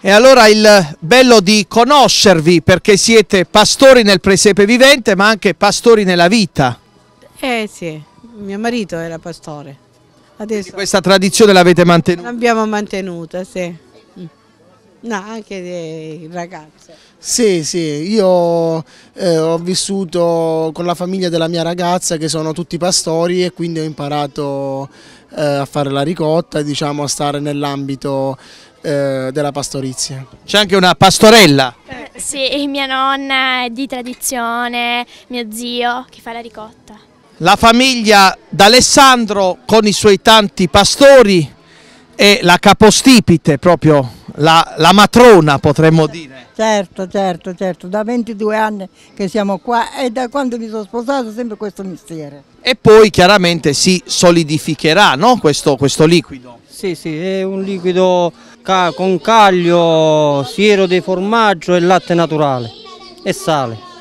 E allora il bello di conoscervi perché siete pastori nel presepe vivente ma anche pastori nella vita. Eh sì, mio marito era pastore. Adesso... Quindi questa tradizione l'avete mantenuta? L'abbiamo mantenuta, sì. No, anche dei ragazzi. Sì, sì, io eh, ho vissuto con la famiglia della mia ragazza che sono tutti pastori e quindi ho imparato eh, a fare la ricotta diciamo a stare nell'ambito eh, della pastorizia. C'è anche una pastorella? Eh, sì, mia nonna è di tradizione, mio zio che fa la ricotta. La famiglia d'Alessandro con i suoi tanti pastori è la capostipite proprio, la, la matrona potremmo dire. Certo, certo, certo, da 22 anni che siamo qua e da quando mi sono sposato sempre questo mestiere. E poi chiaramente si solidificherà no? questo, questo liquido. Sì, sì, è un liquido con caglio, siero di formaggio e latte naturale e sale.